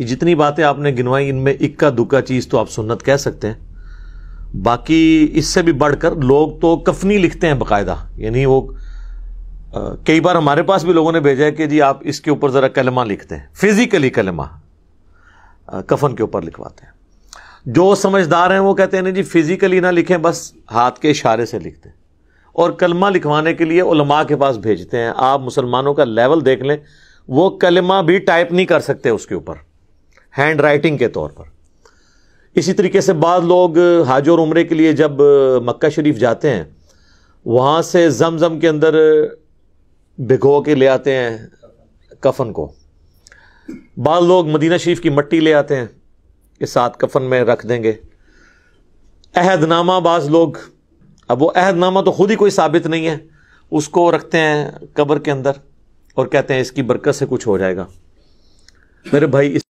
ये जितनी बातें आपने गिनवाई इनमें इक्का दुक्का चीज़ तो आप सुन्नत कह सकते हैं बाकी इससे भी बढ़कर लोग तो कफनी लिखते हैं बाकायदा यानी वो कई बार हमारे पास भी लोगों ने भेजा है कि जी आप इसके ऊपर ज़रा कलमा लिखते हैं फिज़िकली कलमा कफन के ऊपर लिखवाते हैं जो समझदार हैं वो कहते हैं ना जी फिज़िकली ना लिखें बस हाथ के इशारे से लिखते हैं और कलमा लिखवाने के लिए उलमा के पास भेजते हैं आप मुसलमानों का लेवल देख लें वो कलमा भी टाइप नहीं कर सकते उसके ऊपर हैंड राइटिंग के तौर पर इसी तरीके से बाद लोग हाज और उम्रे के लिए जब मक्का शरीफ जाते हैं वहाँ से जम जम के अंदर भिगो के ले आते हैं कफन को बाद लोग मदीना शरीफ की मट्टी ले आते हैं के साथ कफन में रख देंगे अहदनामा बाज लोग अब वो अहदनामा तो खुद ही कोई साबित नहीं है उसको रखते हैं कब्र के अंदर और कहते हैं इसकी बरकत से कुछ हो जाएगा मेरे भाई इस